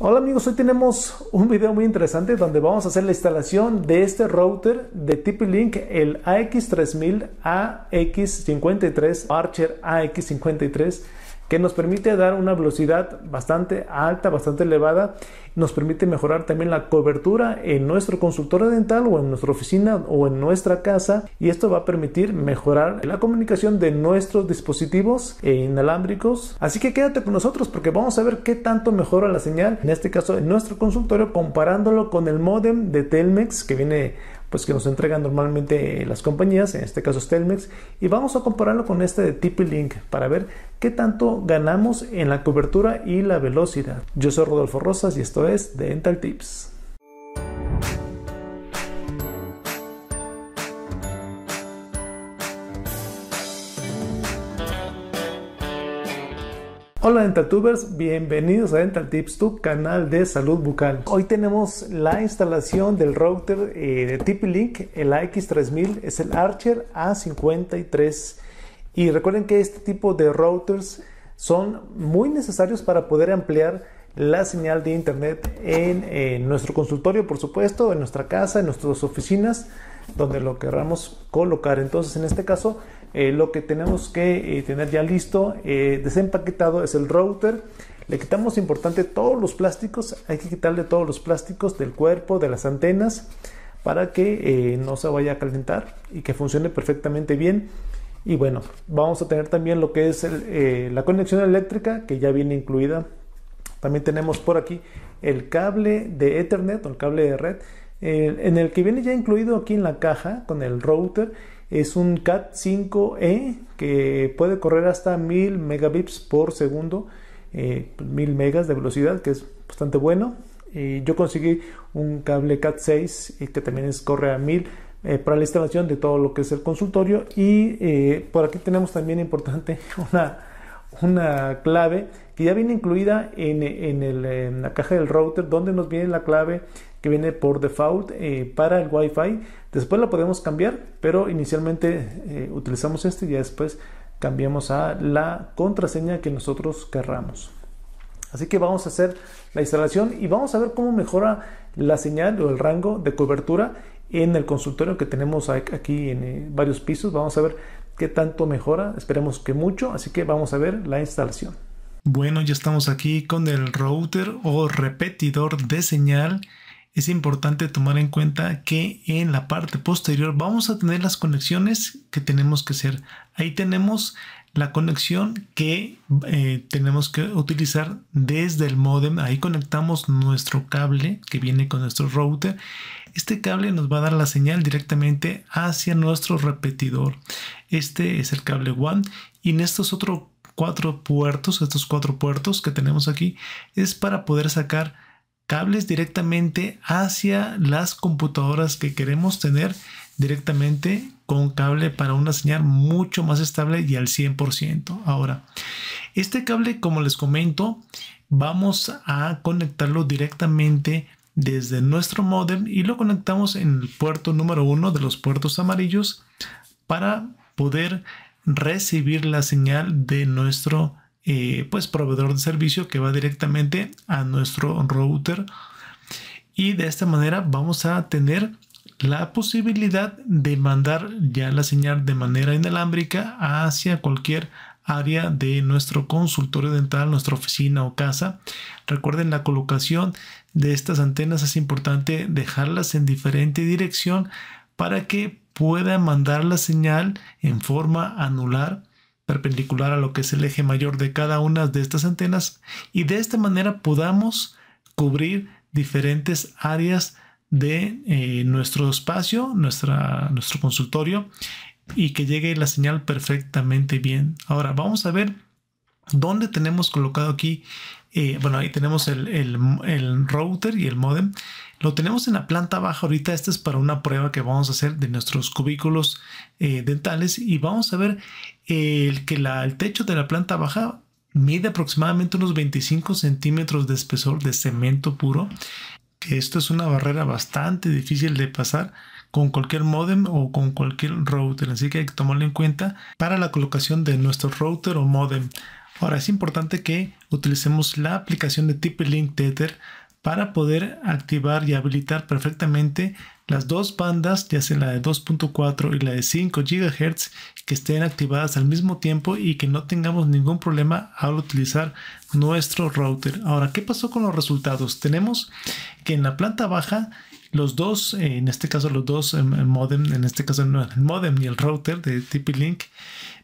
Hola amigos, hoy tenemos un video muy interesante donde vamos a hacer la instalación de este router de TP-Link, el AX3000 AX53, Archer AX53 que nos permite dar una velocidad bastante alta, bastante elevada, nos permite mejorar también la cobertura en nuestro consultorio dental o en nuestra oficina o en nuestra casa y esto va a permitir mejorar la comunicación de nuestros dispositivos inalámbricos. Así que quédate con nosotros porque vamos a ver qué tanto mejora la señal, en este caso en nuestro consultorio comparándolo con el modem de Telmex que viene pues que nos entregan normalmente las compañías, en este caso es Telmex, y vamos a compararlo con este de TP-Link para ver qué tanto ganamos en la cobertura y la velocidad. Yo soy Rodolfo Rosas y esto es Dental Tips. Hola DentalTubers, bienvenidos a Dental Tips, tu canal de salud bucal. Hoy tenemos la instalación del router eh, de TP-Link, el AX3000, es el Archer A53. Y recuerden que este tipo de routers son muy necesarios para poder ampliar la señal de internet en, eh, nuestro consultorio, por supuesto, en nuestra casa, en nuestras oficinas, donde lo querramos colocar. Entonces, en este caso, eh, lo que tenemos que eh, tener ya listo, eh, desempaquetado, es el router. Le quitamos importante todos los plásticos, hay que quitarle todos los plásticos del cuerpo, de las antenas, para que no se vaya a calentar y que funcione perfectamente bien. Y bueno, vamos a tener también lo que es la conexión eléctrica que ya viene incluida. También tenemos por aquí el cable de Ethernet o el cable de red, en el que viene ya incluido aquí en la caja con el router es un CAT 5E que puede correr hasta 1000 megabits por segundo, eh, 1000 pues megas de velocidad, que es bastante bueno. Y eh, yo conseguí un cable CAT 6 y eh, que también es, corre a 1000 eh, para la instalación de todo lo que es el consultorio. Y por aquí tenemos también importante una, una clave que ya viene incluida en, en, la caja del router, donde nos viene la clave que viene por default eh, para el Wi-Fi. Después lo podemos cambiar, pero inicialmente eh, utilizamos este y ya después cambiamos a la contraseña que nosotros querramos. Así que vamos a hacer la instalación y vamos a ver cómo mejora la señal o el rango de cobertura en el consultorio que tenemos aquí en eh, varios pisos. Vamos a ver qué tanto mejora. Esperemos que mucho. Así que vamos a ver la instalación. Bueno, ya estamos aquí con el router o repetidor de señal es importante tomar en cuenta que en la parte posterior vamos a tener las conexiones que tenemos que hacer. Ahí tenemos la conexión que eh, tenemos que utilizar desde el modem. Ahí conectamos nuestro cable que viene con nuestro router. Este cable nos va a dar la señal directamente hacia nuestro repetidor. Este es el cable WAN y en estos otros cuatro puertos, estos cuatro puertos que tenemos aquí, es para poder sacar cables directamente hacia las computadoras que queremos tener directamente con cable para una señal mucho más estable y al 100%. Ahora, este cable, como les comento, vamos a conectarlo directamente desde nuestro modem y lo conectamos en el puerto número uno de los puertos amarillos para poder recibir la señal de nuestro eh, pues proveedor de servicio que va directamente a nuestro router y de esta manera vamos a tener la posibilidad de mandar ya la señal de manera inalámbrica hacia cualquier área de nuestro consultorio dental, nuestra oficina o casa. Recuerden la colocación de estas antenas es importante dejarlas en diferente dirección para que pueda mandar la señal en forma anular perpendicular a lo que es el eje mayor de cada una de estas antenas y de esta manera podamos cubrir diferentes áreas de eh, nuestro espacio, nuestra, nuestro consultorio y que llegue la señal perfectamente bien. Ahora vamos a ver dónde tenemos colocado aquí, eh, bueno ahí tenemos el, el router y el modem, lo tenemos en la planta baja ahorita. esta es para una prueba que vamos a hacer de nuestros cubículos eh, dentales y vamos a ver eh, el que la, el techo de la planta baja mide aproximadamente unos 25 centímetros de espesor de cemento puro. Que esto es una barrera bastante difícil de pasar con cualquier modem o con cualquier router. Así que hay que tomarlo en cuenta para la colocación de nuestro router o modem. Ahora es importante que utilicemos la aplicación de TP-Link Tether para poder activar y habilitar perfectamente las dos bandas, ya sea la de 2.4 y la de 5 GHz, que estén activadas al mismo tiempo y que no tengamos ningún problema al utilizar nuestro router. Ahora, ¿qué pasó con los resultados? Tenemos que en la planta baja los dos, en este caso los dos em, em, modem, en este caso el modem y el router de TP-Link,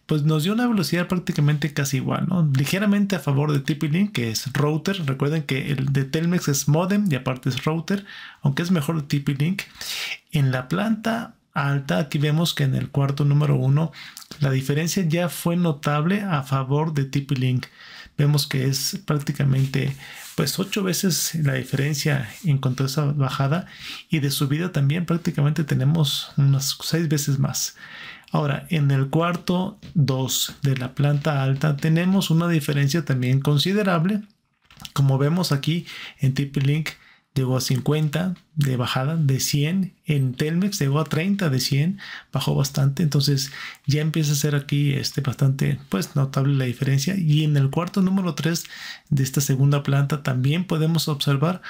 pues nos dio una velocidad prácticamente casi igual, ¿no? Ligeramente a favor de TP-Link, que es router. Recuerden que el de Telmex es modem y aparte es router, aunque es mejor TP-Link. En la planta alta, aquí vemos que en el cuarto número uno, la diferencia ya fue notable a favor de TP-Link vemos que es prácticamente pues ocho veces la diferencia en cuanto a esa bajada y de subida también prácticamente tenemos unas seis veces más. Ahora, en el cuarto 2 de la planta alta tenemos una diferencia también considerable. Como vemos aquí en TP-Link, llegó a 50 de bajada, de 100. En Telmex llegó a 30 de 100, bajó bastante. Entonces ya empieza a ser aquí este, bastante pues, notable la diferencia. Y en el cuarto número 3 de esta segunda planta también podemos observar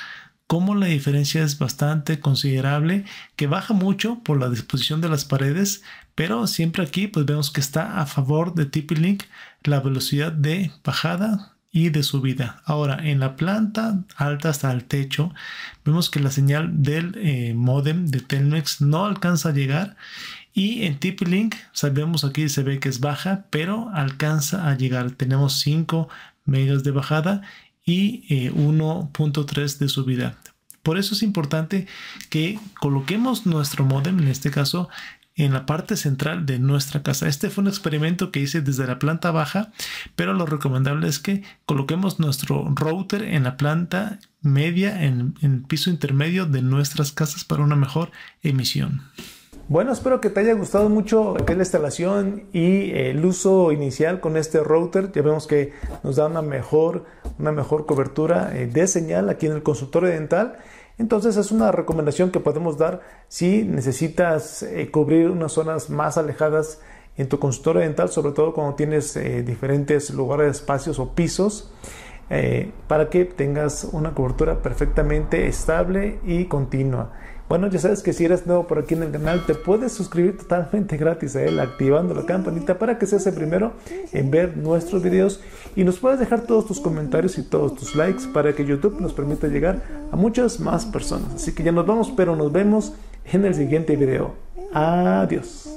cómo la diferencia es bastante considerable, que baja mucho por la disposición de las paredes, pero siempre aquí pues vemos que está a favor de TP-Link la velocidad de bajada y de subida. Ahora, en la planta alta hasta el techo, vemos que la señal del eh, modem de Telmex no alcanza a llegar y en tip link sabemos aquí se ve que es baja, pero alcanza a llegar. Tenemos 5 megas de bajada y 1.3 eh, de subida. Por eso es importante que coloquemos nuestro modem, en este caso en la parte central de nuestra casa. Este fue un experimento que hice desde la planta baja, pero lo recomendable es que coloquemos nuestro router en la planta media, en, el piso intermedio de nuestras casas para una mejor emisión. Bueno, espero que te haya gustado mucho la instalación y el uso inicial con este router. Ya vemos que nos da una mejor, una mejor cobertura eh, de señal aquí en el consultorio dental. Entonces es una recomendación que podemos dar si necesitas eh, cubrir unas zonas más alejadas en tu consultorio dental, sobre todo cuando tienes eh, diferentes lugares, espacios o pisos, eh, para que tengas una cobertura perfectamente estable y continua. Bueno, ya sabes que si eres nuevo por aquí en el canal, te puedes suscribir totalmente gratis a él, activando la campanita para que seas el primero en ver nuestros videos y nos puedes dejar todos tus comentarios y todos tus likes para que YouTube nos permita llegar a muchas más personas. Así que ya nos vamos, pero nos vemos en el siguiente video. Adiós.